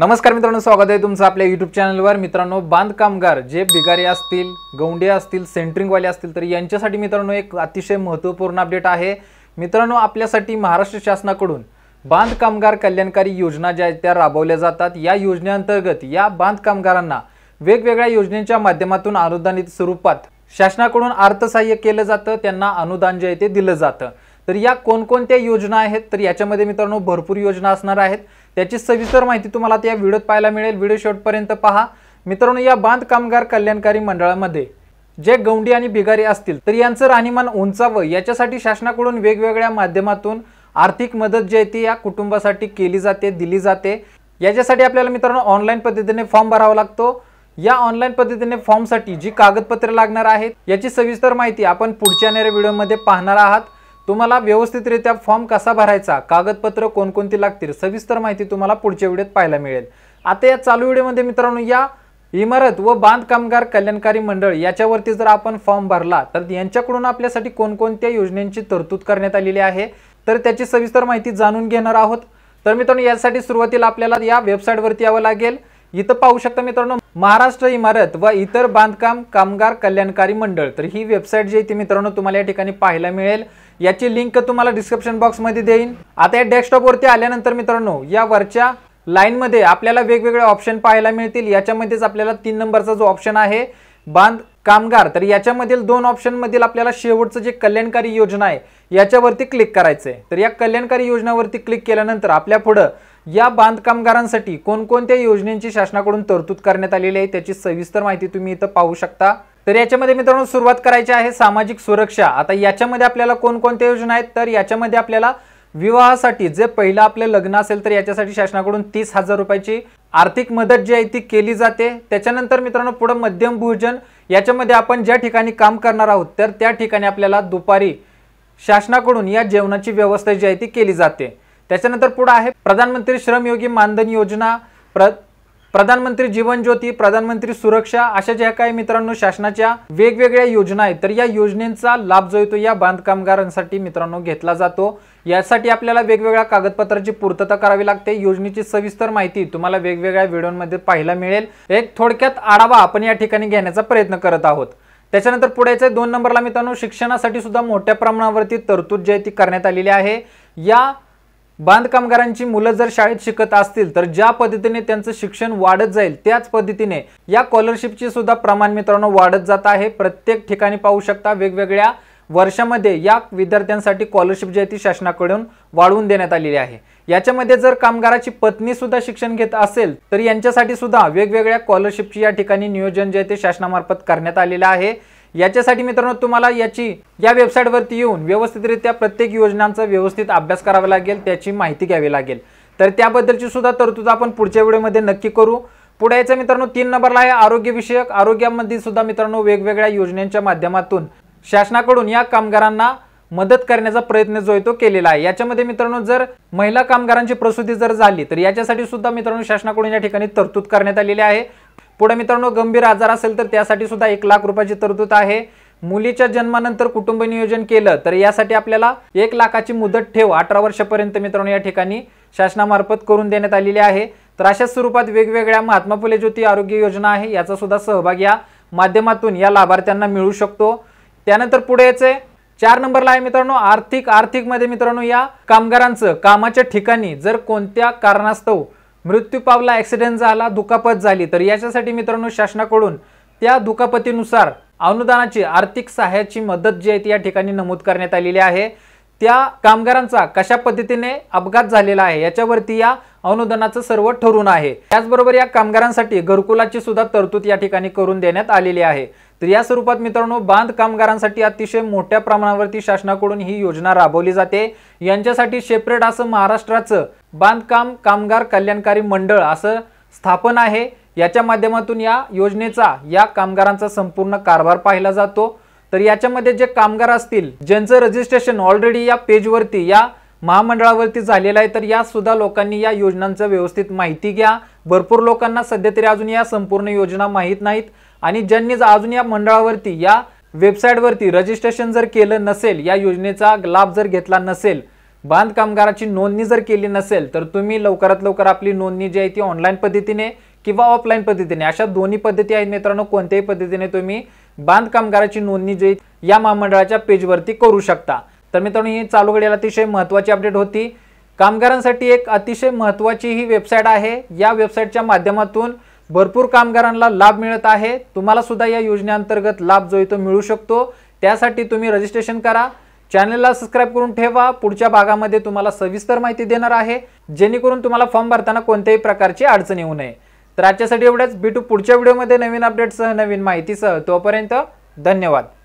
नमस्कार मित्रांनो स्वागत आहे तुमचं आपल्या यूट्यूब चॅनलवर मित्रांनो बांधकामगार जे बिगारे असतील गौंडे असतील सेंट्रिंगवाले असतील तर यांच्यासाठी मित्रांनो एक अतिशय महत्त्वपूर्ण अपडेट आहे मित्रांनो आपल्यासाठी महाराष्ट्र शासनाकडून बांधकामगार कल्याणकारी योजना ज्या आहेत त्या राबवल्या जातात या योजनेअंतर्गत या बांधकामगारांना वेगवेगळ्या योजनेच्या माध्यमातून अनुदानित स्वरूपात शासनाकडून अर्थसहाय्य केलं जातं त्यांना अनुदान जे आहे ते दिलं जातं तर या कोणकोणत्या योजना आहेत तर याच्यामध्ये मित्रांनो भरपूर योजना असणार आहेत त्याची सविस्तर माहिती तुम्हाला त्या व्हिडिओत पाहायला मिळेल व्हिडिओ शॉर्टपर्यंत पहा मित्रांनो या बांध कामगार कल्याणकारी मंडळामध्ये जे गौंडी आणि बिगारी असतील तर यांचं राहणीमान उंचावं याच्यासाठी शासनाकडून वेगवेगळ्या माध्यमातून आर्थिक मदत जी आहे ती या कुटुंबासाठी केली जाते दिली जाते याच्यासाठी आपल्याला मित्रांनो ऑनलाईन पद्धतीने फॉर्म भरावा लागतो या ऑनलाईन पद्धतीने फॉर्मसाठी जी कागदपत्रे लागणार आहेत याची सविस्तर माहिती आपण पुढच्या येणाऱ्या व्हिडिओमध्ये पाहणार आहात तुम्हाला व्यवस्थितरित्या फॉर्म कसा भरायचा कागदपत्र कोणकोणती लागतील सविस्तर माहिती तुम्हाला पुढच्या व्हिडिओत पाहायला मिळेल आता या चालू व्हिडिओमध्ये मित्रांनो या इमारत व बांधकामगार कल्याणकारी मंडळ याच्यावरती जर आपण फॉर्म भरला तर यांच्याकडून आपल्यासाठी कोणकोणत्या योजनांची तरतूद करण्यात आलेली आहे तर त्याची सविस्तर माहिती जाणून घेणार आहोत तर मित्रांनो यासाठी सुरुवातीला आपल्याला या वेबसाईटवरती यावं लागेल इथं पाहू शकता मित्रांनो महाराष्ट्र इमारत व इतर बांधकाम कामगार कल्याणकारी मंडळ तर ही वेबसाईट जी आहे ती मित्रांनो तुम्हाला या ठिकाणी पाहायला मिळेल याची लिंक तुम्हाला डिस्क्रिप्शन बॉक्समध्ये देईन आता या डेस्कटॉपवरती आल्यानंतर मित्रांनो या वरच्या लाईनमध्ये आपल्याला वेगवेगळे ऑप्शन पाहायला मिळतील याच्यामध्येच आपल्याला तीन नंबरचा जो ऑप्शन आहे बांध कामगार तर याच्यामधील दोन ऑप्शनमधील आपल्याला शेवटचं जे कल्याणकारी योजना आहे याच्यावरती क्लिक करायचं आहे तर या कल्याणकारी योजनावरती क्लिक केल्यानंतर आपल्या पुढं या बांधकामगारांसाठी कोणकोणत्या योजनेची शासनाकडून तरतूद करण्यात आलेली आहे त्याची सविस्तर माहिती तुम्ही इथं पाहू शकता तर याच्यामध्ये मित्रांनो सुरुवात करायची आहे सामाजिक सुरक्षा आता याच्यामध्ये आपल्याला कोणकोणत्या योजना आहेत तर याच्यामध्ये आपल्याला विवाहासाठी जे पहिलं आपलं लग्न असेल तर याच्यासाठी शासनाकडून तीस हजार रुपयाची आर्थिक मदत जी आहे ती केली जाते त्याच्यानंतर मित्रांनो पुढे मध्यम भोजन याच्यामध्ये आपण ज्या ठिकाणी काम करणार आहोत तर त्या ठिकाणी आपल्याला दुपारी शासनाकडून या जेवणाची व्यवस्था जी आहे ती केली जाते त्याच्यानंतर पुढं आहे प्रधानमंत्री श्रमयोगी मानधन योजना प्र प्रधानमंत्री जीवन ज्योती प्रधानमंत्री सुरक्षा अशा ज्या काही मित्रांनो शासनाच्या वेगवेगळ्या योजना आहेत तर या योजनेचा लाभ जो येतो या बांधकामगारांसाठी मित्रांनो घेतला जातो यासाठी आपल्याला वेगवेगळ्या कागदपत्राची पूर्तता करावी लागते योजनेची सविस्तर माहिती तुम्हाला वेगवेगळ्या व्हिडिओमध्ये पाहायला मिळेल एक थोडक्यात आढावा आपण या ठिकाणी घेण्याचा प्रयत्न करत आहोत त्याच्यानंतर पुढेच्या दोन नंबरला मित्रांनो शिक्षणासाठी सुद्धा मोठ्या प्रमाणावरती तरतूद जी आहे ती करण्यात आलेली आहे या बांधकामगारांची मुलं जर शाळेत शिकत असतील तर ज्या पद्धतीने त्यांचं शिक्षण वाढत जाईल त्याच पद्धतीने या कॉलरशिपची सुद्धा प्रमाण मित्रांनो वाढत जात आहे प्रत्येक ठिकाणी पाहू शकता वेगवेगळ्या वर्षामध्ये या विद्यार्थ्यांसाठी स्कॉलरशिप जी आहे ती शासनाकडून वाढवून देण्यात आलेली आहे याच्यामध्ये जर कामगाराची पत्नी सुद्धा शिक्षण घेत असेल तर यांच्यासाठी सुद्धा वेगवेगळ्या स्कॉलरशिपची या ठिकाणी नियोजन जे आहे ते शासनामार्फत करण्यात आलेलं आहे याच्यासाठी मित्रांनो तुम्हाला याची या वेबसाईटवरती येऊन व्यवस्थितरित्या प्रत्येक योजनांचा व्यवस्थित अभ्यास करावा लागेल त्याची माहिती घ्यावी लागेल तर त्याबद्दलची सुद्धा तरतूद आपण पुढच्या व्हिडिओमध्ये नक्की करू पुढे यायचं मित्रांनो तीन नंबरला आहे आरोग्यविषयक आरोग्यामध्ये सुद्धा मित्रांनो वेगवेगळ्या योजनांच्या माध्यमातून शासनाकडून या कामगारांना मदत करण्याचा प्रयत्न जो आहे तो केलेला आहे याच्यामध्ये मित्रांनो जर महिला कामगारांची प्रसूती जर झाली तर याच्यासाठी सुद्धा मित्रांनो शासनाकडून या ठिकाणी तरतूद करण्यात आलेली आहे पुढे मित्रांनो गंभीर आजार असेल तर त्यासाठी सुद्धा एक लाख रुपयाची तरतूद आहे मुलीच्या जन्मानंतर कुटुंब नियोजन केलं तर यासाठी आपल्याला एक लाखाची मुदत ठेव अठरा वर्षापर्यंत मित्रांनो या ठिकाणी शासनामार्फत करून देण्यात आलेली आहे तर अशा स्वरूपात वेगवेगळ्या महात्मा फुले ज्योती आरोग्य योजना आहे याचा सुद्धा सहभाग या माध्यमातून या लाभार्थ्यांना मिळू शकतो त्यानंतर पुढे याचे चार नंबरला आहे मित्रांनो आर्थिक आर्थिक मध्ये मित्रांनो या कामगारांचं कामाच्या ठिकाणी जर कोणत्या कारणास्तव मृत्यू पावला ॲक्सिडेंट झाला दुखापत झाली तर याच्यासाठी मित्रांनो शासनाकडून त्या दुखापतीनुसार अनुदानाची आर्थिक सहाय्याची मदत जी आहे ती या ठिकाणी नमूद करण्यात आलेली आहे त्या कामगारांचा कशा पद्धतीने अपघात झालेला आहे याच्यावरती या अनुदानाचं सर्व ठरून आहे त्याचबरोबर या कामगारांसाठी घरकुलाची सुद्धा तरतूद या ठिकाणी करून देण्यात आलेली आहे तर या स्वरूपात मित्रांनो बांध कामगारांसाठी अतिशय मोठ्या प्रमाणावरती शासनाकडून ही योजना राबवली जाते यांच्यासाठी सेपरेट असं महाराष्ट्राचं बांधकाम कामगार कल्याणकारी मंडळ असं स्थापन आहे याच्या माध्यमातून या योजनेचा या कामगारांचा संपूर्ण कारभार पाहिला जातो तर याच्यामध्ये जे कामगार असतील ज्यांचं रजिस्ट्रेशन ऑलरेडी या पेजवरती या महामंडळावरती झालेलं आहे तर या सुद्धा लोकांनी या योजनांचं व्यवस्थित माहिती घ्या भरपूर लोकांना सध्या तरी अजून या संपूर्ण योजना माहीत नाहीत आणि ज्यांनी अजून या मंडळावरती या वेबसाईटवरती रजिस्ट्रेशन जर केलं नसेल या योजनेचा लाभ जर घेतला नसेल बांधकामगाराची नोंदणी जर केली नसेल तर तुम्ही लवकरात लवकर आपली नोंदणी जी आहे ती ऑनलाईन पद्धतीने किंवा ऑफलाईन पद्धतीने अशा दोन्ही पद्धती आहेत मित्रांनो कोणत्याही पद्धतीने तुम्ही बांधकामगाराची नोंदणी जी या महामंडळाच्या पेजवरती करू शकता तर मित्रांनो ही चालू घडेल अतिशय महत्वाची अपडेट होती कामगारांसाठी एक अतिशय महत्वाची ही वेबसाईट आहे या वेबसाईटच्या माध्यमातून भरपूर कामगारांना लाभ मिळत आहे तुम्हाला सुद्धा या योजनेअंतर्गत लाभ जो आहे तो मिळू शकतो त्यासाठी तुम्ही रजिस्ट्रेशन करा चॅनलला सबस्क्राईब करून ठेवा पुढच्या भागामध्ये तुम्हाला सविस्तर माहिती देणार आहे जेणेकरून तुम्हाला फॉर्म भरताना कोणत्याही प्रकारची अडचण येऊ नये तर आजच्यासाठी एवढ्याच भेटू पुढच्या व्हिडिओमध्ये नवीन अपडेटसह नवीन माहितीसह तोपर्यंत धन्यवाद